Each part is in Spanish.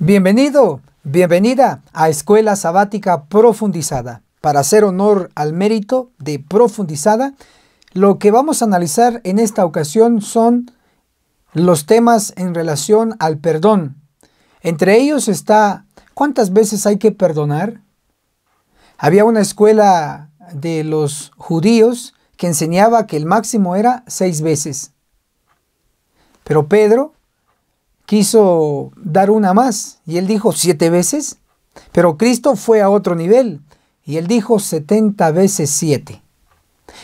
Bienvenido, bienvenida a Escuela Sabática Profundizada. Para hacer honor al mérito de Profundizada, lo que vamos a analizar en esta ocasión son los temas en relación al perdón. Entre ellos está cuántas veces hay que perdonar. Había una escuela de los judíos que enseñaba que el máximo era seis veces. Pero Pedro quiso dar una más y él dijo siete veces, pero Cristo fue a otro nivel y él dijo setenta veces siete.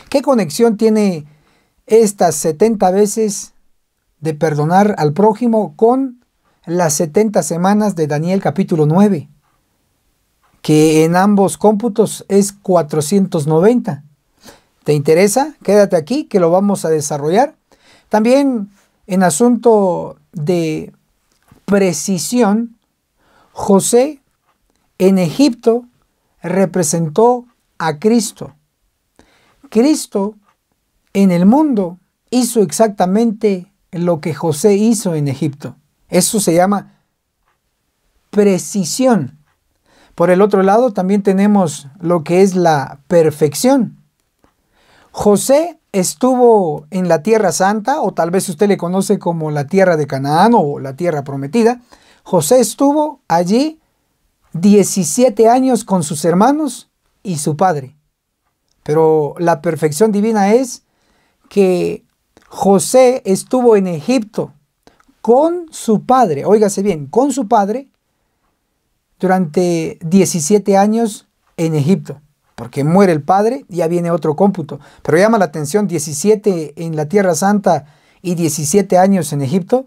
¿Qué conexión tiene estas setenta veces de perdonar al prójimo con las setenta semanas de Daniel capítulo 9? que en ambos cómputos es 490. ¿Te interesa? Quédate aquí que lo vamos a desarrollar. También en asunto de precisión, José en Egipto representó a Cristo. Cristo en el mundo hizo exactamente lo que José hizo en Egipto. Eso se llama precisión. Por el otro lado también tenemos lo que es la perfección. José estuvo en la Tierra Santa, o tal vez usted le conoce como la Tierra de Canaán o la Tierra Prometida, José estuvo allí 17 años con sus hermanos y su padre. Pero la perfección divina es que José estuvo en Egipto con su padre, óigase bien, con su padre durante 17 años en Egipto porque muere el padre, ya viene otro cómputo. Pero llama la atención 17 en la Tierra Santa y 17 años en Egipto.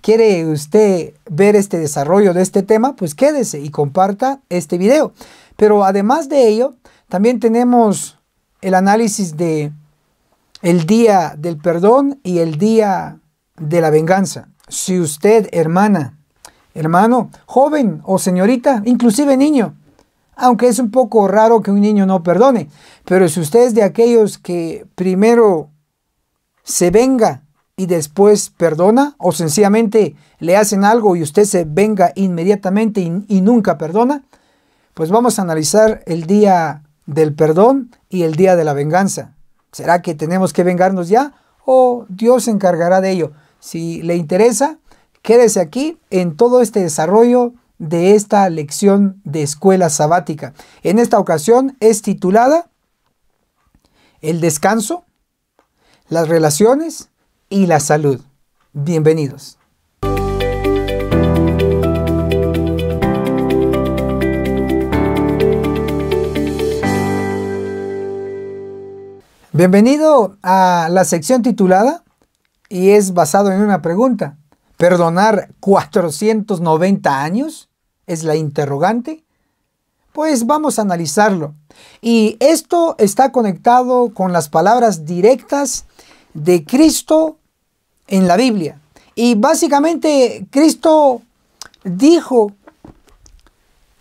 ¿Quiere usted ver este desarrollo de este tema? Pues quédese y comparta este video. Pero además de ello, también tenemos el análisis de el día del perdón y el día de la venganza. Si usted, hermana, hermano, joven o señorita, inclusive niño, aunque es un poco raro que un niño no perdone. Pero si usted es de aquellos que primero se venga y después perdona, o sencillamente le hacen algo y usted se venga inmediatamente y, nunca perdona, pues vamos a analizar el día del perdón y el día de la venganza. ¿Será que tenemos que vengarnos ya o Dios se encargará de ello? Si le interesa, quédese aquí en todo este desarrollo de esta lección de escuela sabática. En esta ocasión es titulada El descanso, las relaciones y la salud. Bienvenidos. Bienvenido a la sección titulada y es basado en una pregunta. ¿Perdonar 490 años? ¿Es la interrogante? Pues vamos a analizarlo. Y esto está conectado con las palabras directas de Cristo en la Biblia. Y básicamente Cristo dijo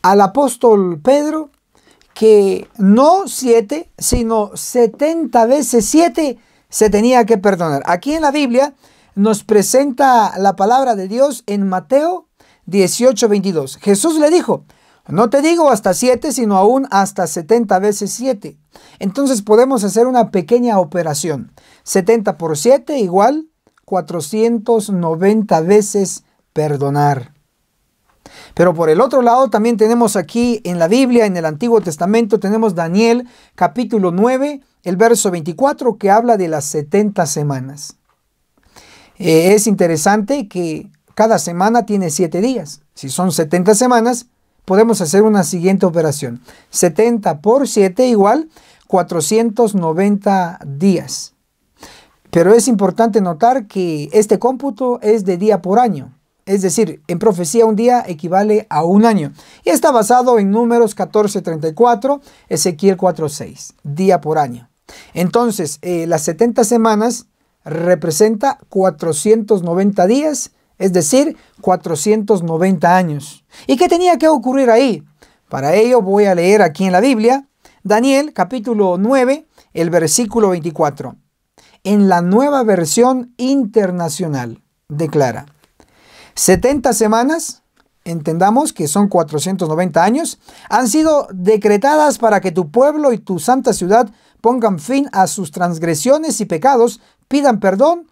al apóstol Pedro que no siete, sino 70 veces siete se tenía que perdonar. Aquí en la Biblia nos presenta la palabra de Dios en Mateo 18, 22. Jesús le dijo, no te digo hasta siete, sino aún hasta 70 veces siete. Entonces podemos hacer una pequeña operación. 70 por siete igual 490 veces perdonar. Pero por el otro lado también tenemos aquí en la Biblia, en el Antiguo Testamento, tenemos Daniel capítulo 9, el verso 24 que habla de las 70 semanas. Eh, es interesante que cada semana tiene 7 días. Si son 70 semanas, podemos hacer una siguiente operación. 70 por 7 igual 490 días. Pero es importante notar que este cómputo es de día por año. Es decir, en profecía un día equivale a un año. Y está basado en números 1434, Ezequiel 4.6, día por año. Entonces, eh, las 70 semanas representa 490 días, es decir, 490 años. ¿Y qué tenía que ocurrir ahí? Para ello voy a leer aquí en la Biblia Daniel capítulo 9, el versículo 24. En la nueva versión internacional declara, 70 semanas, entendamos que son 490 años, han sido decretadas para que tu pueblo y tu santa ciudad pongan fin a sus transgresiones y pecados pidan perdón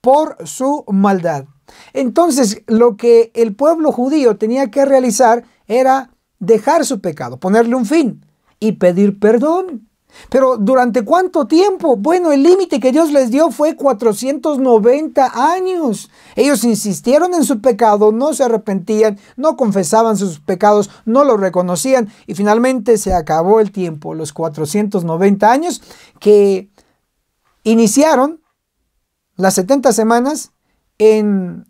por su maldad. Entonces, lo que el pueblo judío tenía que realizar era dejar su pecado, ponerle un fin y pedir perdón. Pero ¿durante cuánto tiempo? Bueno, el límite que Dios les dio fue 490 años. Ellos insistieron en su pecado, no se arrepentían, no confesaban sus pecados, no los reconocían y finalmente se acabó el tiempo, los 490 años que iniciaron las 70 semanas en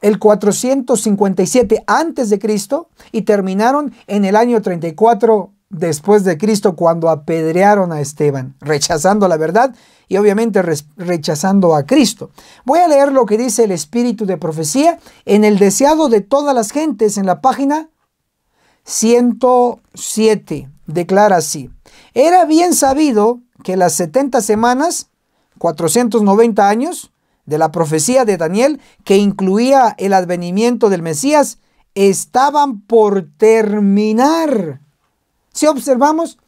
el 457 antes de Cristo y terminaron en el año 34 después de Cristo cuando apedrearon a Esteban, rechazando la verdad y obviamente rechazando a Cristo. Voy a leer lo que dice el espíritu de profecía en el deseado de todas las gentes en la página 107. Declara así, era bien sabido que las 70 semanas 490 años de la profecía de Daniel, que incluía el advenimiento del Mesías, estaban por terminar. Si observamos,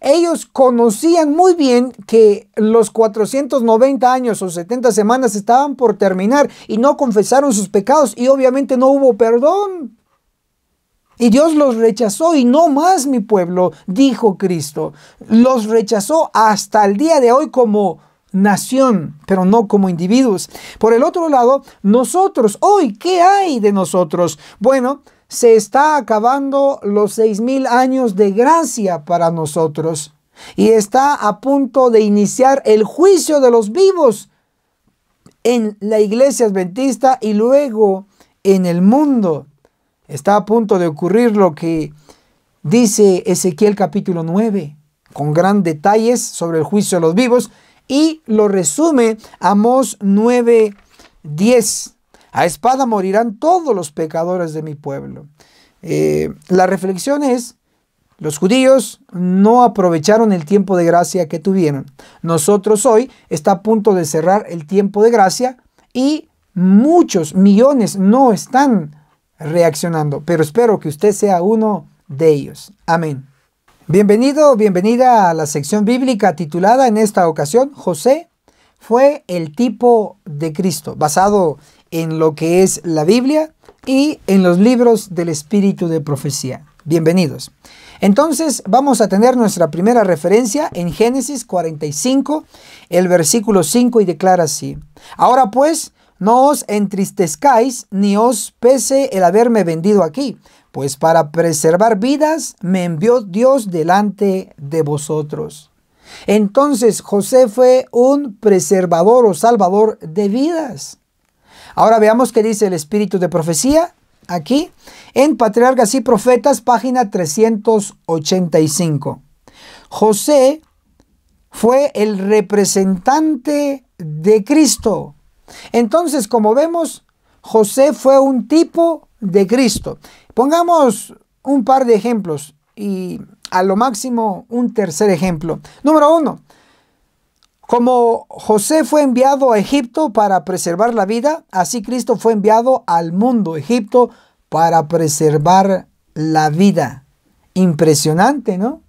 ellos conocían muy bien que los 490 años o 70 semanas estaban por terminar y no confesaron sus pecados y obviamente no hubo perdón. Y Dios los rechazó y no más mi pueblo, dijo Cristo. Los rechazó hasta el día de hoy como nación, pero no como individuos. Por el otro lado, nosotros, hoy, ¿qué hay de nosotros? Bueno, se está acabando los seis mil años de gracia para nosotros y está a punto de iniciar el juicio de los vivos en la iglesia adventista y luego en el mundo. Está a punto de ocurrir lo que dice Ezequiel capítulo 9, con gran detalles sobre el juicio de los vivos, y lo resume Amos 9:10. A espada morirán todos los pecadores de mi pueblo. Eh, la reflexión es, los judíos no aprovecharon el tiempo de gracia que tuvieron. Nosotros hoy está a punto de cerrar el tiempo de gracia y muchos millones no están reaccionando, pero espero que usted sea uno de ellos. Amén. Bienvenido, bienvenida a la sección bíblica titulada en esta ocasión José fue el tipo de Cristo, basado en lo que es la Biblia y en los libros del espíritu de profecía. Bienvenidos. Entonces vamos a tener nuestra primera referencia en Génesis 45, el versículo 5 y declara así. Ahora pues, no os entristezcáis ni os pese el haberme vendido aquí pues para preservar vidas me envió Dios delante de vosotros. Entonces José fue un preservador o salvador de vidas. Ahora veamos qué dice el espíritu de profecía aquí en Patriarcas y Profetas, página 385. José fue el representante de Cristo. Entonces, como vemos, José fue un tipo de Cristo. Pongamos un par de ejemplos y a lo máximo un tercer ejemplo. Número uno, como José fue enviado a Egipto para preservar la vida, así Cristo fue enviado al mundo Egipto para preservar la vida. Impresionante, ¿no?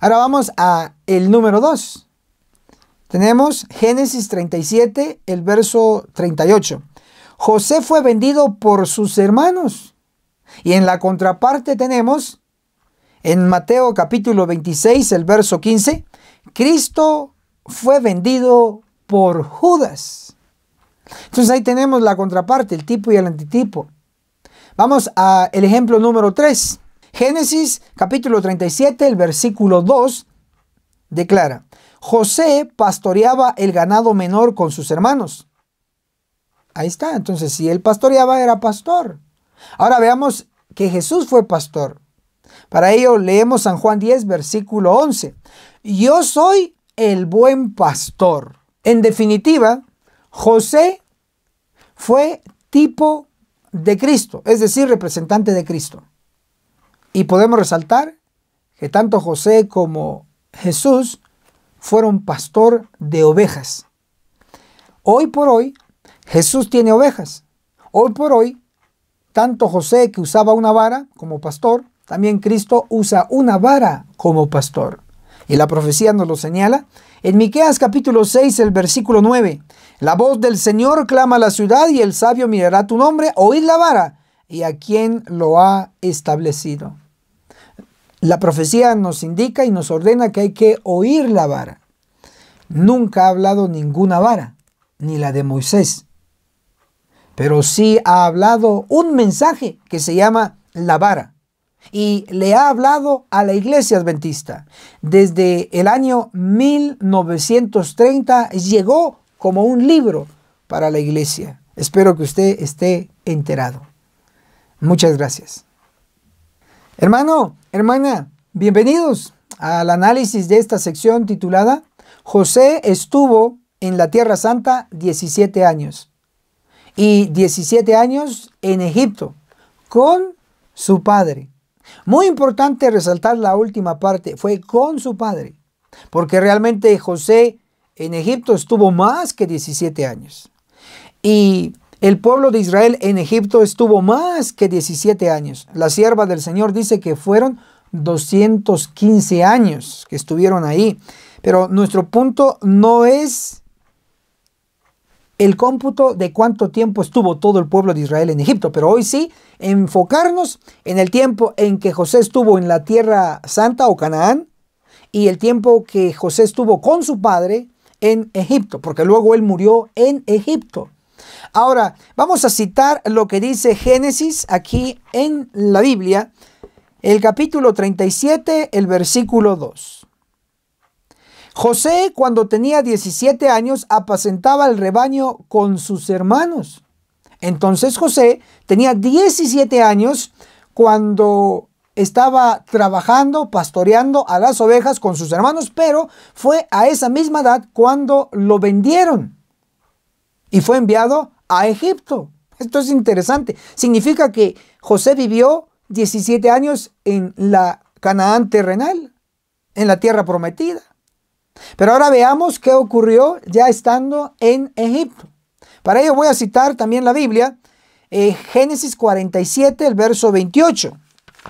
Ahora vamos a el número dos. Tenemos Génesis 37, el verso 38. José fue vendido por sus hermanos y en la contraparte tenemos, en Mateo capítulo 26, el verso 15, Cristo fue vendido por Judas. Entonces ahí tenemos la contraparte, el tipo y el antitipo. Vamos al ejemplo número 3. Génesis capítulo 37, el versículo 2, declara, José pastoreaba el ganado menor con sus hermanos. Ahí está, entonces si él pastoreaba era pastor. Ahora veamos que Jesús fue pastor. Para ello leemos San Juan 10, versículo 11. Yo soy el buen pastor. En definitiva, José fue tipo de Cristo, es decir, representante de Cristo. Y podemos resaltar que tanto José como Jesús fueron pastor de ovejas. Hoy por hoy, Jesús tiene ovejas. Hoy por hoy, tanto José que usaba una vara como pastor, también Cristo usa una vara como pastor. Y la profecía nos lo señala. En Miqueas capítulo 6, el versículo 9, la voz del Señor clama a la ciudad y el sabio mirará tu nombre, oíd la vara y a quien lo ha establecido. La profecía nos indica y nos ordena que hay que oír la vara. Nunca ha hablado ninguna vara, ni la de Moisés pero sí ha hablado un mensaje que se llama la vara y le ha hablado a la iglesia adventista. Desde el año 1930 llegó como un libro para la iglesia. Espero que usted esté enterado. Muchas gracias. Hermano, hermana, bienvenidos al análisis de esta sección titulada José estuvo en la Tierra Santa 17 años y 17 años en Egipto con su padre. Muy importante resaltar la última parte, fue con su padre, porque realmente José en Egipto estuvo más que 17 años. Y el pueblo de Israel en Egipto estuvo más que 17 años. La sierva del Señor dice que fueron 215 años que estuvieron ahí. Pero nuestro punto no es el cómputo de cuánto tiempo estuvo todo el pueblo de Israel en Egipto, pero hoy sí enfocarnos en el tiempo en que José estuvo en la tierra santa o Canaán y el tiempo que José estuvo con su padre en Egipto, porque luego él murió en Egipto. Ahora, vamos a citar lo que dice Génesis aquí en la Biblia, el capítulo 37, el versículo 2. José, cuando tenía 17 años, apacentaba el rebaño con sus hermanos. Entonces José tenía 17 años cuando estaba trabajando, pastoreando a las ovejas con sus hermanos, pero fue a esa misma edad cuando lo vendieron y fue enviado a Egipto. Esto es interesante. Significa que José vivió 17 años en la Canaán terrenal, en la tierra prometida. Pero ahora veamos qué ocurrió ya estando en Egipto. Para ello voy a citar también la Biblia, eh, Génesis 47, el verso 28.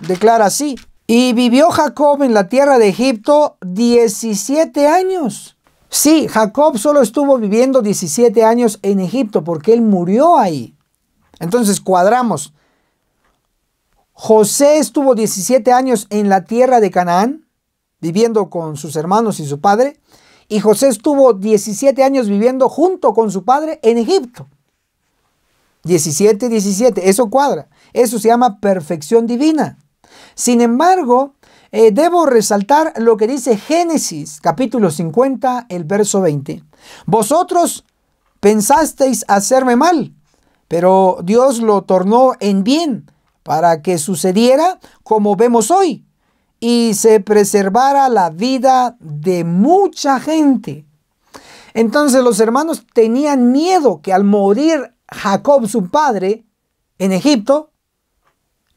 Declara así, y vivió Jacob en la tierra de Egipto 17 años. Sí, Jacob solo estuvo viviendo 17 años en Egipto porque él murió ahí. Entonces cuadramos. José estuvo 17 años en la tierra de Canaán viviendo con sus hermanos y su padre. Y José estuvo 17 años viviendo junto con su padre en Egipto. 17, 17, eso cuadra. Eso se llama perfección divina. Sin embargo, eh, debo resaltar lo que dice Génesis capítulo 50, el verso 20. Vosotros pensasteis hacerme mal, pero Dios lo tornó en bien para que sucediera como vemos hoy y se preservara la vida de mucha gente. Entonces los hermanos tenían miedo que al morir Jacob, su padre, en Egipto,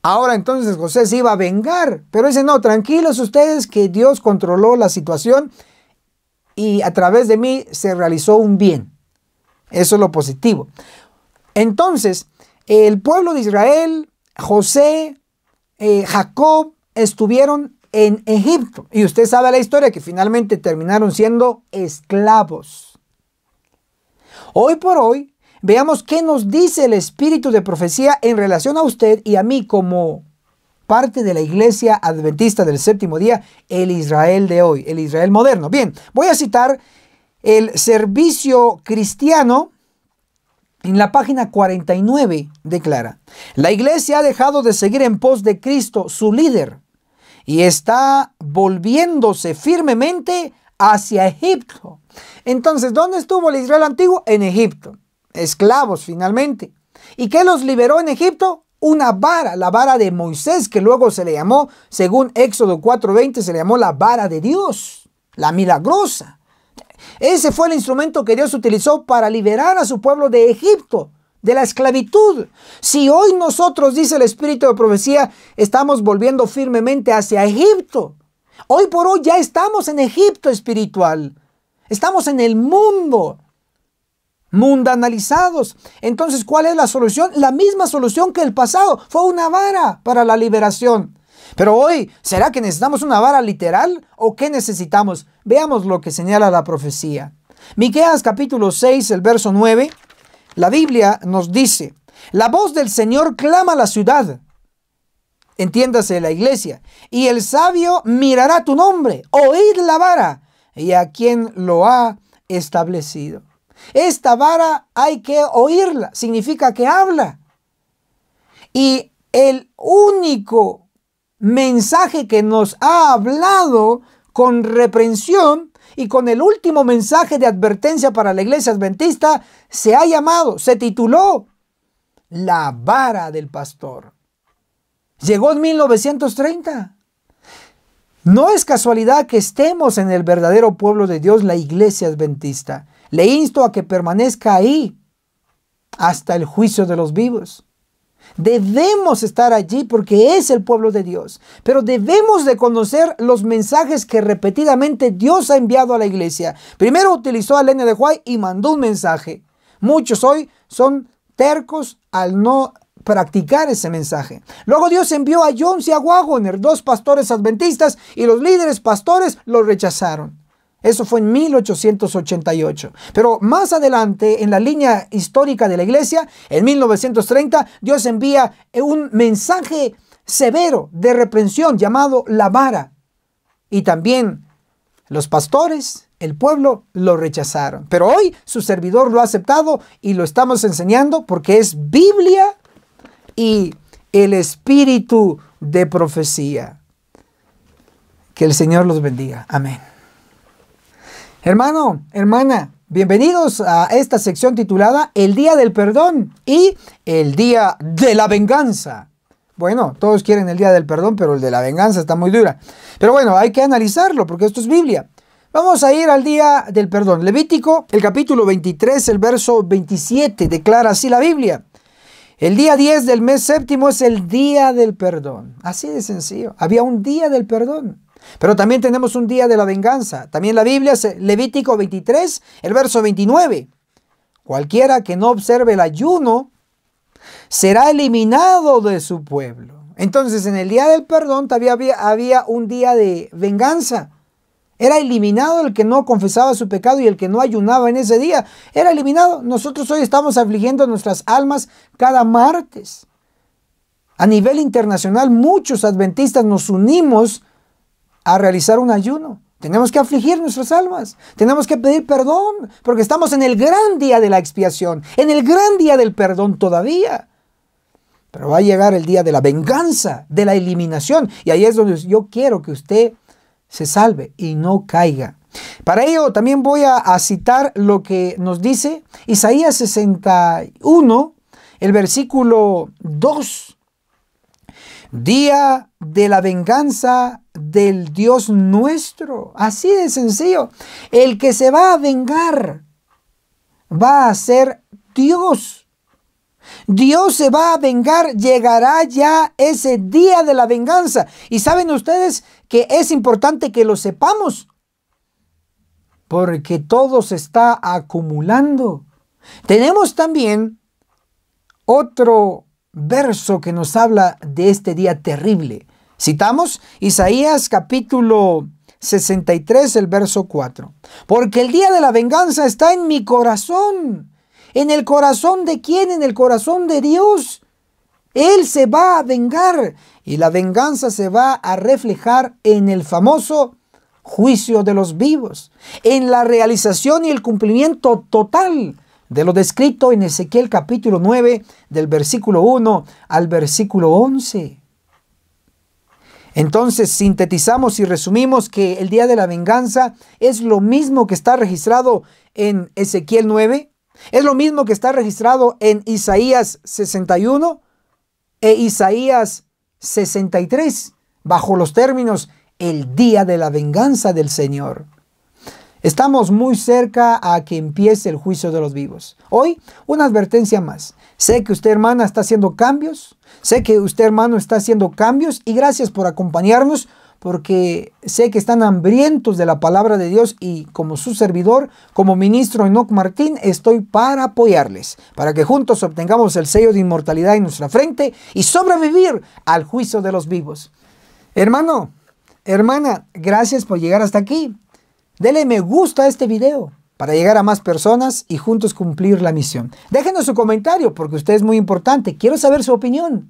ahora entonces José se iba a vengar. Pero dice, no, tranquilos ustedes que Dios controló la situación y a través de mí se realizó un bien. Eso es lo positivo. Entonces, el pueblo de Israel, José, eh, Jacob, estuvieron en Egipto. Y usted sabe la historia que finalmente terminaron siendo esclavos. Hoy por hoy, veamos qué nos dice el espíritu de profecía en relación a usted y a mí como parte de la iglesia adventista del séptimo día, el Israel de hoy, el Israel moderno. Bien, voy a citar el servicio cristiano en la página 49 declara, la iglesia ha dejado de seguir en pos de Cristo, su líder, y está volviéndose firmemente hacia Egipto. Entonces, ¿dónde estuvo el Israel antiguo? En Egipto. Esclavos finalmente. ¿Y qué los liberó en Egipto? Una vara, la vara de Moisés, que luego se le llamó, según Éxodo 4:20, se le llamó la vara de Dios, la milagrosa. Ese fue el instrumento que Dios utilizó para liberar a su pueblo de Egipto de la esclavitud. Si hoy nosotros, dice el Espíritu de Profecía, estamos volviendo firmemente hacia Egipto. Hoy por hoy ya estamos en Egipto espiritual. Estamos en el mundo. Mundanalizados. Entonces, ¿cuál es la solución? La misma solución que el pasado. Fue una vara para la liberación. Pero hoy, ¿será que necesitamos una vara literal o qué necesitamos? Veamos lo que señala la profecía. Miqueas capítulo 6, el verso 9. La Biblia nos dice, la voz del Señor clama a la ciudad, entiéndase la iglesia, y el sabio mirará tu nombre, oíd la vara, y a quien lo ha establecido. Esta vara hay que oírla, significa que habla. Y el único mensaje que nos ha hablado con reprensión y con el último mensaje de advertencia para la iglesia adventista se ha llamado, se tituló La vara del pastor. Llegó en 1930. No es casualidad que estemos en el verdadero pueblo de Dios, la iglesia adventista. Le insto a que permanezca ahí hasta el juicio de los vivos. Debemos estar allí porque es el pueblo de Dios. Pero debemos de conocer los mensajes que repetidamente Dios ha enviado a la iglesia. Primero utilizó a Lena de Huay y mandó un mensaje. Muchos hoy son tercos al no practicar ese mensaje. Luego Dios envió a Jones y a Wagoner, dos pastores adventistas, y los líderes pastores lo rechazaron. Eso fue en 1888. Pero más adelante, en la línea histórica de la iglesia, en 1930, Dios envía un mensaje severo de reprensión llamado la vara. Y también los pastores, el pueblo, lo rechazaron. Pero hoy su servidor lo ha aceptado y lo estamos enseñando porque es Biblia y el espíritu de profecía. Que el Señor los bendiga. Amén. Hermano, hermana, bienvenidos a esta sección titulada El Día del Perdón y el Día de la Venganza. Bueno, todos quieren el Día del Perdón, pero el de la Venganza está muy dura. Pero bueno, hay que analizarlo porque esto es Biblia. Vamos a ir al Día del Perdón. Levítico, el capítulo 23, el verso 27, declara así la Biblia. El día 10 del mes séptimo es el día del perdón. Así de sencillo. Había un día del perdón. Pero también tenemos un día de la venganza. También la Biblia, Levítico 23, el verso 29. Cualquiera que no observe el ayuno será eliminado de su pueblo. Entonces, en el día del perdón todavía había un día de venganza. Era eliminado el que no confesaba su pecado y el que no ayunaba en ese día. Era eliminado. Nosotros hoy estamos afligiendo nuestras almas cada martes. A nivel internacional, muchos adventistas nos unimos a realizar un ayuno. Tenemos que afligir nuestras almas. Tenemos que pedir perdón, porque estamos en el gran día de la expiación, en el gran día del perdón todavía. Pero va a llegar el día de la venganza, de la eliminación. Y ahí es donde yo quiero que usted se salve y no caiga. Para ello también voy a, citar lo que nos dice Isaías 61, el versículo 2 día de la venganza del Dios nuestro. Así de sencillo. El que se va a vengar va a ser Dios. Dios se va a vengar, llegará ya ese día de la venganza. Y saben ustedes que es importante que lo sepamos, porque todo se está acumulando. Tenemos también otro verso que nos habla de este día terrible. Citamos Isaías capítulo 63, el verso 4. Porque el día de la venganza está en mi corazón. ¿En el corazón de quién? En el corazón de Dios. Él se va a vengar y la venganza se va a reflejar en el famoso juicio de los vivos, en la realización y el cumplimiento total de lo descrito en Ezequiel capítulo 9, del versículo 1 al versículo 11. Entonces sintetizamos y resumimos que el día de la venganza es lo mismo que está registrado en Ezequiel 9, es lo mismo que está registrado en Isaías 61 e Isaías 63, bajo los términos el día de la venganza del Señor. Estamos muy cerca a que empiece el juicio de los vivos. Hoy, una advertencia más. Sé que usted hermana está haciendo cambios, sé que usted hermano está haciendo cambios y gracias por acompañarnos porque sé que están hambrientos de la palabra de Dios y como su servidor, como ministro Enoch Martín, estoy para apoyarles, para que juntos obtengamos el sello de inmortalidad en nuestra frente y sobrevivir al juicio de los vivos. Hermano, hermana, gracias por llegar hasta aquí. Dele me gusta a este video para llegar a más personas y juntos cumplir la misión. Déjenos su comentario porque usted es muy importante. Quiero saber su opinión.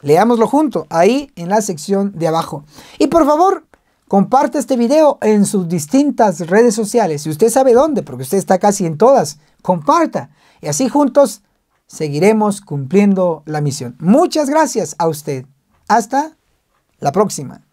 Leámoslo junto, ahí en la sección de abajo. Y por favor, comparte este video en sus distintas redes sociales. Si usted sabe dónde, porque usted está casi en todas, comparta. Y así juntos seguiremos cumpliendo la misión. Muchas gracias a usted. Hasta la próxima.